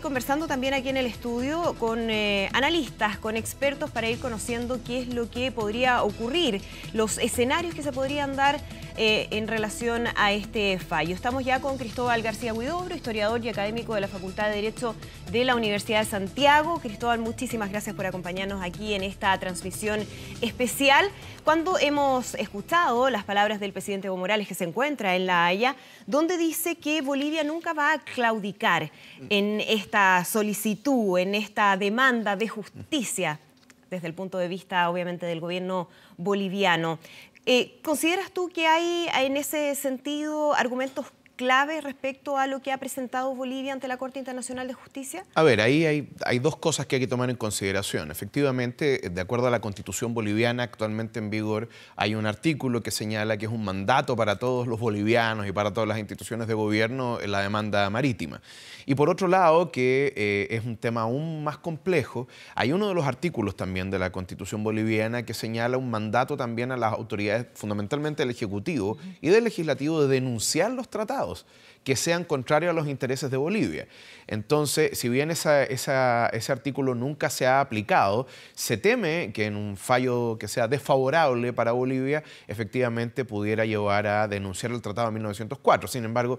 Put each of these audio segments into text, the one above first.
conversando también aquí en el estudio con eh, analistas, con expertos para ir conociendo qué es lo que podría ocurrir, los escenarios que se podrían dar eh, en relación a este fallo. Estamos ya con Cristóbal García Huidobro, historiador y académico de la Facultad de Derecho de la Universidad de Santiago. Cristóbal, muchísimas gracias por acompañarnos aquí en esta transmisión especial. Cuando hemos escuchado las palabras del presidente Evo Morales, que se encuentra en La Haya, donde dice que Bolivia nunca va a claudicar en esta solicitud, en esta demanda de justicia desde el punto de vista obviamente del gobierno boliviano. Eh, ¿Consideras tú que hay en ese sentido argumentos clave respecto a lo que ha presentado Bolivia ante la Corte Internacional de Justicia? A ver, ahí hay, dos cosas que hay que tomar en consideración. Efectivamente, eh, de acuerdo a la constitución boliviana actualmente en vigor, hay un artículo que señala que es un mandato para todos los bolivianos y para todas las instituciones de gobierno eh, la demanda marítima. Y por otro lado, que eh, es un tema aún más complejo, hay uno de los artículos también de la constitución boliviana que señala un mandato también a las autoridades, fundamentalmente del Ejecutivo y del Legislativo, de denunciar los tratados que sean contrarios a los intereses de Bolivia. Entonces, si bien ese artículo nunca se ha aplicado, se teme que en un fallo que sea desfavorable para Bolivia, efectivamente pudiera llevar a denunciar el Tratado de 1904. Sin embargo,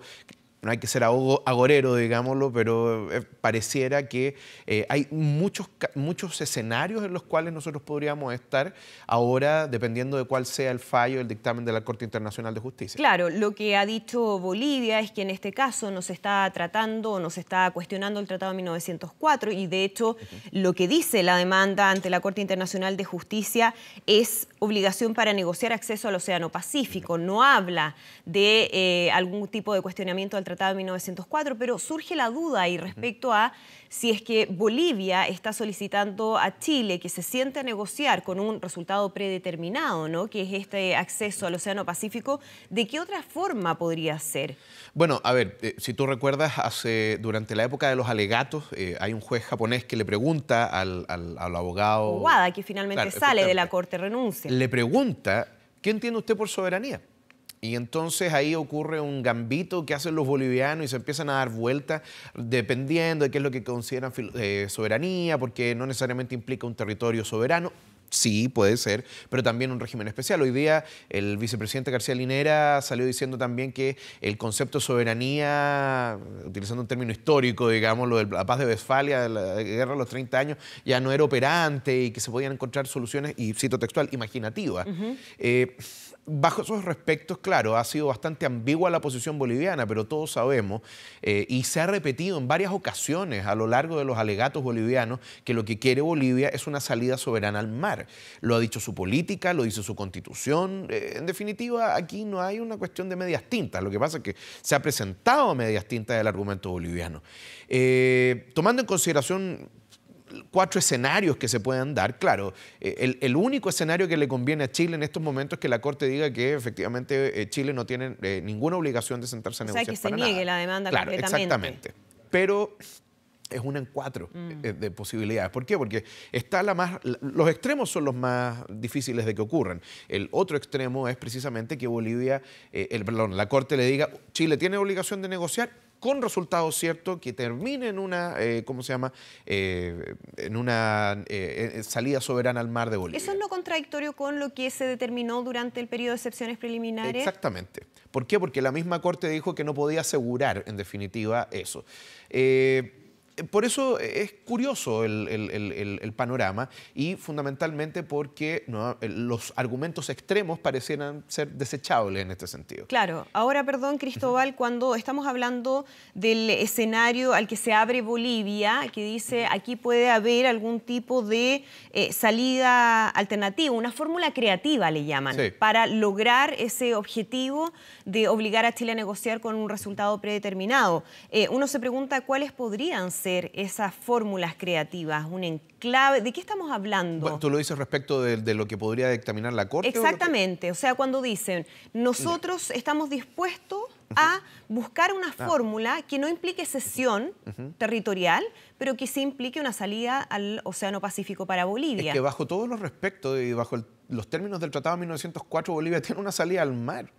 no hay que ser agorero, digámoslo, pero eh, pareciera que eh, hay muchos, muchos escenarios en los cuales nosotros podríamos estar ahora, dependiendo de cuál sea el fallo el dictamen de la Corte Internacional de Justicia. Claro, lo que ha dicho Bolivia es que en este caso nos está tratando, nos está cuestionando el Tratado de 1904 y de hecho lo que dice la demanda ante la Corte Internacional de Justicia es obligación para negociar acceso al Océano Pacífico. No habla de eh, algún tipo de cuestionamiento al Tratado de 1904, pero surge la duda ahí respecto a si es que Bolivia está solicitando a Chile que se siente a negociar con un resultado predeterminado, ¿no? que es este acceso al Océano Pacífico, ¿de qué otra forma podría ser? Bueno, a ver, eh, si tú recuerdas, hace, durante la época de los alegatos, eh, hay un juez japonés que le pregunta al, al, al abogado... abogada que finalmente sale de la corte, renuncia. Le pregunta, ¿qué entiende usted por soberanía? Y entonces ahí ocurre un gambito que hacen los bolivianos y se empiezan a dar vueltas dependiendo de qué es lo que consideran eh, soberanía, porque no necesariamente implica un territorio soberano. Sí, puede ser, pero también un régimen especial. Hoy día el vicepresidente García Linera salió diciendo también que el concepto de soberanía, utilizando un término histórico, digamos, lo de la paz de Westfalia, la guerra de los 30 años, ya no era operante y que se podían encontrar soluciones, y cito textual, imaginativas bajo esos respectos, claro, ha sido bastante ambigua la posición boliviana, pero todos sabemos, eh, y se ha repetido en varias ocasiones a lo largo de los alegatos bolivianos, que lo que quiere Bolivia es una salida soberana al mar. Lo ha dicho su política, lo dice su constitución. Eh, en definitiva, aquí no hay una cuestión de medias tintas. Lo que pasa es que se ha presentado medias tintas del argumento boliviano. Eh, tomando en consideración cuatro escenarios que se puedan dar. Claro, eh, el, único escenario que le conviene a Chile en estos momentos es que la Corte diga que efectivamente eh, Chile no tiene eh, ninguna obligación de sentarse a negociar. O sea, que se niegue la demanda claro, Exactamente. Pero es una en cuatro mm. de posibilidades. ¿Por qué? Porque está la más, los extremos son los más difíciles de que ocurran. El otro extremo es precisamente que Bolivia, el, perdón, la Corte le diga, Chile tiene obligación de negociar, con resultado cierto, que termine en una, eh, ¿cómo se llama?, eh, en una eh, salida soberana al mar de Bolivia. Eso es no contradictorio con lo que se determinó durante el periodo de excepciones preliminares. Exactamente. ¿Por qué? Porque la misma Corte dijo que no podía asegurar, en definitiva, eso por eso es curioso el, panorama y fundamentalmente porque eh, los argumentos extremos parecieran ser desechables en este sentido. Claro, ahora perdón Cristóbal, cuando estamos hablando del escenario al que se abre Bolivia, que dice aquí puede haber algún tipo de eh, salida alternativa, una fórmula creativa le llaman, para lograr ese objetivo de obligar a Chile a negociar con un resultado predeterminado. Eh, uno se pregunta cuáles podrían ser esas fórmulas creativas, un enclave. ¿De qué estamos hablando? Bueno, tú lo dices respecto de, lo que podría dictaminar la Corte. Exactamente, o, sea, cuando dicen, nosotros estamos dispuestos a buscar una ah. fórmula que no implique cesión territorial, pero que sí implique una salida al Océano Pacífico para Bolivia. Es que bajo todos los respectos y bajo los términos del Tratado de 1904, Bolivia tiene una salida al mar.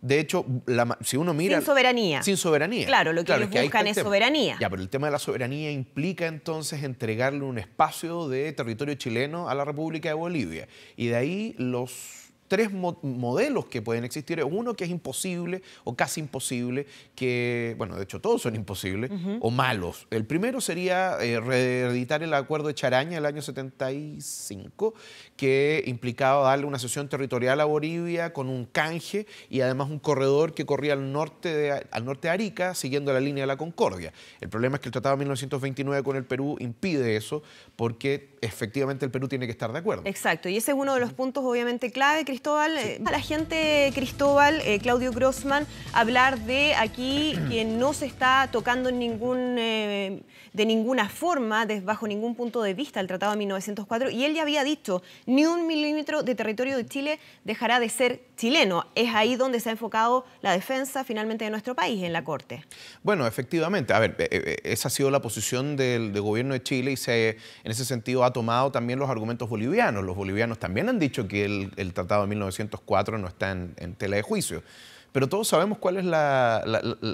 De hecho, la, si uno mira... Sin soberanía. Sin soberanía. Claro, lo que ellos buscan es soberanía. Ya, pero el tema de la soberanía implica entonces entregarle un espacio de territorio chileno a la República de Bolivia. Y de ahí los tres modelos que pueden existir. Uno que es imposible o casi imposible, que, bueno, de hecho todos son imposibles o malos. El primero sería eh, reeditar el acuerdo de Charaña del año 75, que implicaba darle una sesión territorial a Bolivia con un canje y además un corredor que corría al norte de, al norte Arica, siguiendo la línea de la Concordia. El problema es que el Tratado de 1929 con el Perú impide eso porque efectivamente el Perú tiene que estar de acuerdo. Exacto, y ese es uno de los puntos obviamente clave, eh, la gente, Cristóbal, eh, Claudio Grossman, hablar de aquí quien no se está tocando en ningún, eh, de ninguna forma, bajo ningún punto de vista, el Tratado de 1904, y él ya había dicho, ni un milímetro de territorio de Chile dejará de ser chileno. Es ahí donde se ha enfocado la defensa finalmente de nuestro país, en la Corte. Bueno, efectivamente. A ver, eh, eh, eh, esa ha sido la posición del, gobierno de Chile y se, en ese sentido ha tomado también los argumentos bolivianos. Los bolivianos también han dicho que el, Tratado de 1904 no está en tela de juicio pero todos sabemos cuál es la, llama?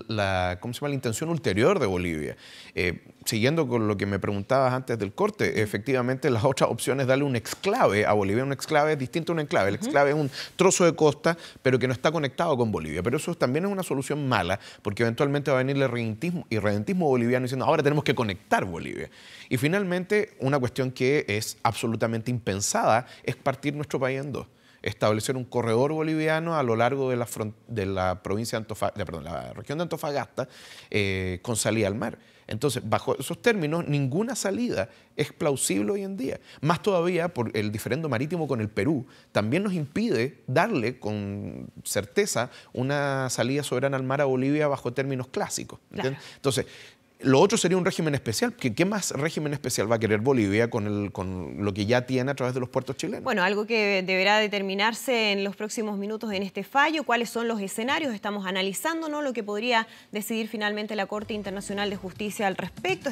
la intención ulterior de Bolivia. Eh, siguiendo con lo que me preguntabas antes del corte, efectivamente las otras opciones darle un exclave a Bolivia. Un exclave es distinto a un enclave. El exclave es un trozo de costa, pero que no está conectado con Bolivia. Pero eso también es una solución mala, porque eventualmente va a venir el y irredentismo boliviano diciendo, ahora tenemos que conectar Bolivia. Y finalmente, una cuestión que es absolutamente impensada es partir nuestro país en dos establecer un corredor boliviano a lo largo de la, de la provincia de perdón, la región de Antofagasta eh, con salida al mar. Entonces, bajo esos términos, ninguna salida es plausible hoy en día. Más todavía, por el diferendo marítimo con el Perú, también nos impide darle con certeza una salida soberana al mar a Bolivia bajo términos clásicos. Entonces, lo otro sería un régimen especial. ¿Qué, ¿Qué, más régimen especial va a querer Bolivia con, con lo que ya tiene a través de los puertos chilenos? Bueno, algo que deberá determinarse en los próximos minutos en este fallo, cuáles son los escenarios, estamos analizando ¿no? lo que podría decidir finalmente la Corte Internacional de Justicia al respecto.